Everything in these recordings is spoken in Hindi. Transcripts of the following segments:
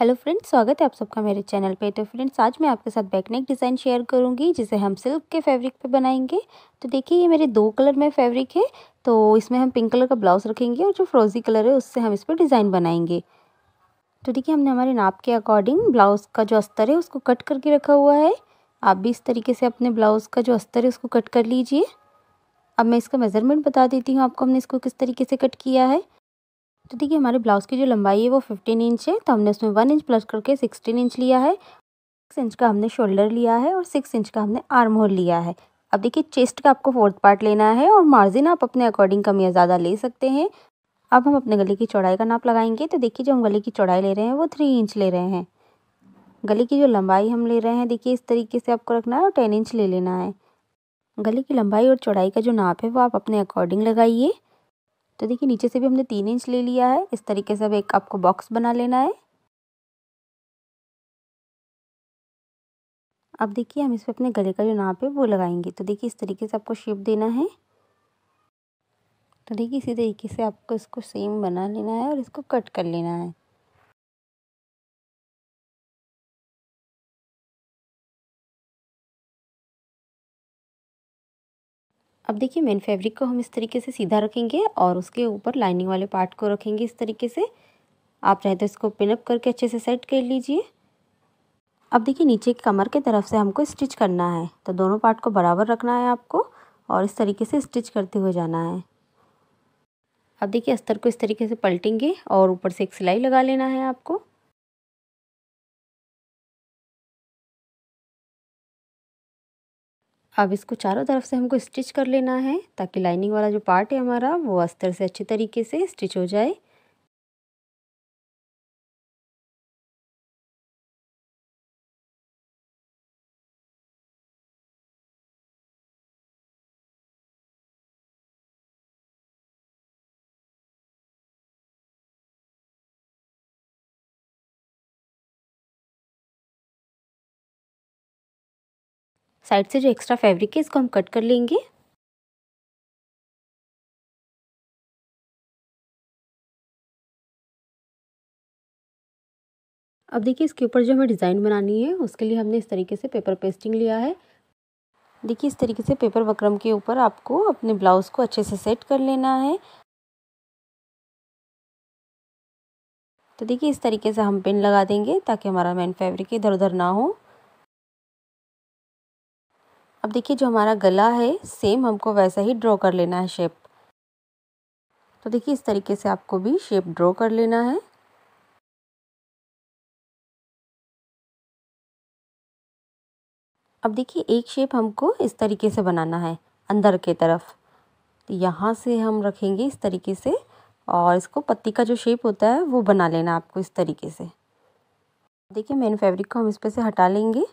हेलो फ्रेंड्स स्वागत है आप सबका मेरे चैनल पे तो फ्रेंड्स आज मैं आपके साथ बैकनेक डिज़ाइन शेयर करूँगी जिसे हम सिल्क के फैब्रिक पे बनाएंगे तो देखिए ये मेरे दो कलर में फैब्रिक है तो इसमें हम पिंक कलर का ब्लाउज रखेंगे और जो फ्रोजी कलर है उससे हम इस पर डिज़ाइन बनाएंगे तो देखिए हमने हमारे नाप के अकॉर्डिंग ब्लाउज़ का जो अस्तर है उसको कट करके रखा हुआ है आप भी इस तरीके से अपने ब्लाउज़ का जो अस्तर है उसको कट कर लीजिए अब मैं इसका मेज़रमेंट बता देती हूँ आपको हमने इसको किस तरीके से कट किया है तो देखिए हमारे ब्लाउज़ की जो लंबाई है वो फिफ्टीन इंच है तो हमने उसमें वन इंच प्लस करके सिक्सटीन इंच लिया है सिक्स इंच का हमने शोल्डर लिया है और सिक्स इंच का हमने आर्म होल लिया है अब देखिए चेस्ट का आपको फोर्थ पार्ट लेना है और मार्जिन आप अपने अकॉर्डिंग कम या ज़्यादा ले सकते हैं अब हम अपने गले की चौड़ाई का नाप लगाएंगे तो देखिए जो हम गले की चौड़ाई ले रहे हैं वो थ्री इंच ले रहे हैं गले की जो लंबाई हम ले रहे हैं देखिए इस तरीके से आपको रखना है और टेन इंच ले लेना है गले की लंबाई और चौड़ाई का जो नाप है वो आप अपने अकॉर्डिंग लगाइए तो देखिए नीचे से भी हमने तीन इंच ले लिया है इस तरीके से अब एक आपको बॉक्स बना लेना है अब देखिए हम इस पर अपने गले का जो नाप है वो लगाएंगे तो देखिए इस तरीके से आपको शेप देना है तो देखिए इसी तरीके से आपको इसको सेम बना लेना है और इसको कट कर लेना है अब देखिए मेन फैब्रिक को हम इस तरीके से सीधा रखेंगे और उसके ऊपर लाइनिंग वाले पार्ट को रखेंगे इस तरीके से आप चाहे तो इसको पिनअप करके अच्छे से सेट कर लीजिए अब देखिए नीचे की कमर की तरफ से हमको स्टिच करना है तो दोनों पार्ट को बराबर रखना है आपको और इस तरीके से स्टिच करते हुए जाना है अब देखिए अस्तर को इस तरीके से पलटेंगे और ऊपर से एक सिलाई लगा लेना है आपको अब इसको चारों तरफ से हमको स्टिच कर लेना है ताकि लाइनिंग वाला जो पार्ट है हमारा वो अस्तर से अच्छे तरीके से स्टिच हो जाए साइड से जो एक्स्ट्रा फैब्रिक है इसको हम कट कर लेंगे अब देखिए इसके ऊपर जो हमें डिज़ाइन बनानी है उसके लिए हमने इस तरीके से पेपर पेस्टिंग लिया है देखिए इस तरीके से पेपर वक्रम के ऊपर आपको अपने ब्लाउज़ को अच्छे से सेट कर लेना है तो देखिए इस तरीके से हम पिन लगा देंगे ताकि हमारा मेन फैब्रिक इधर उधर ना हो अब देखिए जो हमारा गला है सेम हमको वैसा ही ड्रॉ कर लेना है शेप तो देखिए इस तरीके से आपको भी शेप ड्रॉ कर लेना है अब देखिए एक शेप हमको इस तरीके से बनाना है अंदर के तरफ तो यहाँ से हम रखेंगे इस तरीके से और इसको पत्ती का जो शेप होता है वो बना लेना आपको इस तरीके से देखिए मेन फैब्रिक को हम इस पर से हटा लेंगे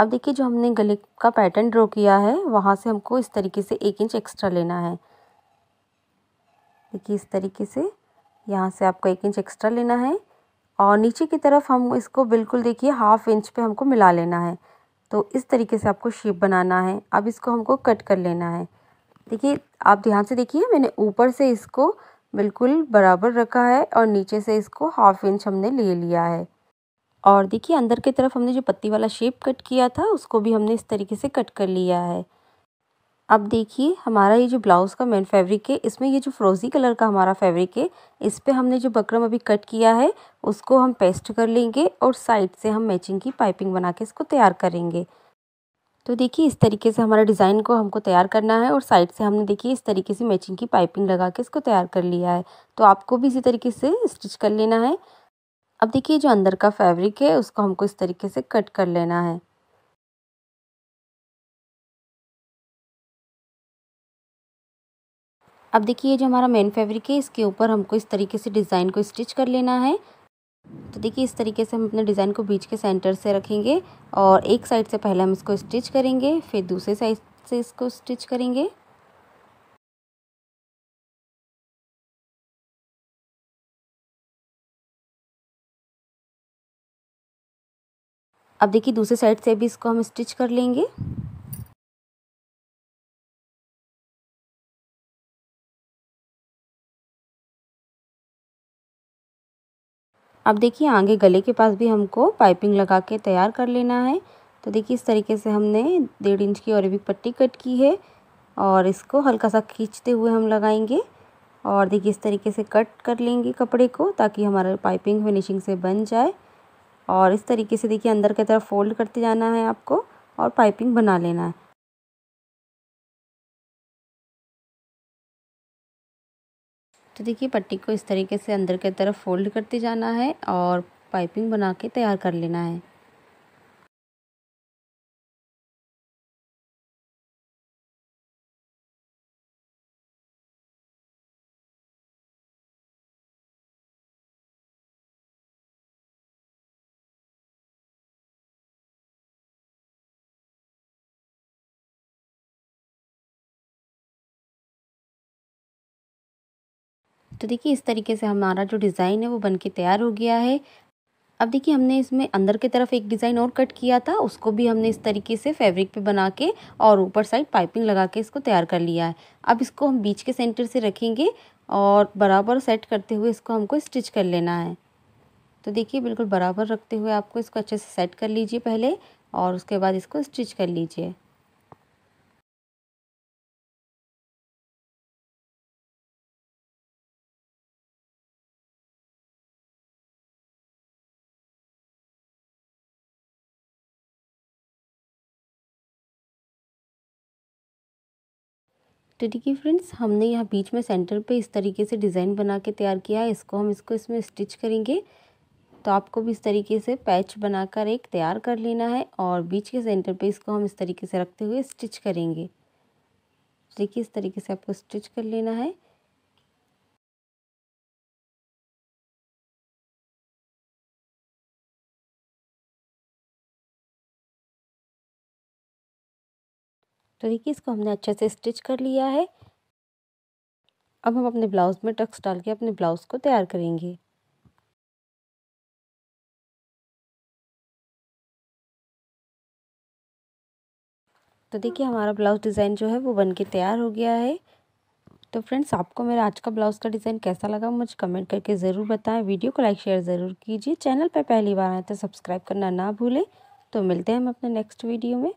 अब देखिए जो हमने गले का पैटर्न ड्रॉ किया है वहाँ से हमको इस तरीके से एक इंच एक्स्ट्रा लेना है देखिए इस तरीके से यहाँ से आपको एक इंच एक्स्ट्रा लेना है और नीचे की तरफ हम इसको बिल्कुल देखिए हाफ इंच पे हमको मिला लेना है तो इस तरीके से आपको शेप बनाना है अब इसको हमको कट कर लेना है देखिए आप ध्यान से देखिए मैंने ऊपर से इसको बिल्कुल बराबर रखा है और नीचे से इसको हाफ इंच हमने ले लिया है और देखिए अंदर की तरफ हमने जो पत्ती वाला शेप कट किया था उसको भी हमने इस तरीके से कट कर लिया है अब देखिए हमारा ये जो ब्लाउज़ का मेन फैब्रिक है इसमें ये जो फ्रोज़ी कलर का हमारा फैब्रिक है इस पर हमने जो बकरम अभी कट किया है उसको हम पेस्ट कर लेंगे और साइड से हम मैचिंग की पाइपिंग बना के इसको तैयार करेंगे तो देखिए इस तरीके से हमारा डिज़ाइन को हमको तैयार करना है और साइड से हमने देखिए इस तरीके से मैचिंग की पाइपिंग लगा के इसको तैयार कर लिया है तो आपको भी इसी तरीके से स्टिच कर लेना है अब देखिए जो अंदर का फैब्रिक है उसको हमको इस तरीके से कट कर लेना है अब देखिए ये जो हमारा मेन फैब्रिक है इसके ऊपर हमको इस तरीके से डिज़ाइन को स्टिच कर लेना है तो देखिए इस तरीके से हम अपने डिज़ाइन को बीच के सेंटर से रखेंगे और एक साइड से पहले हम इसको स्टिच करेंगे फिर दूसरे साइड से इसको स्टिच करेंगे अब देखिए दूसरे साइड से भी इसको हम स्टिच कर लेंगे अब देखिए आगे गले के पास भी हमको पाइपिंग लगा के तैयार कर लेना है तो देखिए इस तरीके से हमने डेढ़ इंच की और भी पट्टी कट की है और इसको हल्का सा खींचते हुए हम लगाएंगे और देखिए इस तरीके से कट कर लेंगे कपड़े को ताकि हमारा पाइपिंग फिनिशिंग से बन जाए और इस तरीके से देखिए अंदर की तरफ फोल्ड करते जाना है आपको और पाइपिंग बना लेना है तो देखिए पट्टी को इस तरीके से अंदर की तरफ फोल्ड करते जाना है और पाइपिंग बना के तैयार कर लेना है तो देखिए इस तरीके से हमारा जो डिज़ाइन है वो बन के तैयार हो गया है अब देखिए हमने इसमें अंदर की तरफ एक डिज़ाइन और कट किया था उसको भी हमने इस तरीके से फैब्रिक पे बना के और ऊपर साइड पाइपिंग लगा के इसको तैयार कर लिया है अब इसको हम बीच के सेंटर से रखेंगे और बराबर सेट करते हुए इसको हमको स्टिच कर लेना है तो देखिए बिल्कुल बराबर रखते हुए आपको इसको अच्छे से सेट कर लीजिए पहले और उसके बाद इसको स्टिच कर लीजिए तो देखिए फ्रेंड्स हमने यहाँ बीच में सेंटर पे इस तरीके से डिज़ाइन बना के तैयार किया है इसको हम इसको इसमें स्टिच करेंगे तो आपको भी इस तरीके से पैच बनाकर एक तैयार कर लेना है और बीच के सेंटर पे इसको हम इस तरीके से रखते हुए स्टिच करेंगे देखिए इस तरीके से आपको स्टिच कर लेना है तरीके तो इसको हमने अच्छे से स्टिच कर लिया है अब हम अपने ब्लाउज़ में टक्स डाल के अपने ब्लाउज़ को तैयार करेंगे तो देखिए हमारा ब्लाउज़ डिज़ाइन जो है वो बन के तैयार हो गया है तो फ्रेंड्स आपको मेरा आज का ब्लाउज़ का डिज़ाइन कैसा लगा मुझे कमेंट करके ज़रूर बताएं वीडियो को लाइक शेयर ज़रूर कीजिए चैनल पर पहली बार आए तो सब्सक्राइब करना ना भूलें तो मिलते हैं हम अपने नेक्स्ट वीडियो में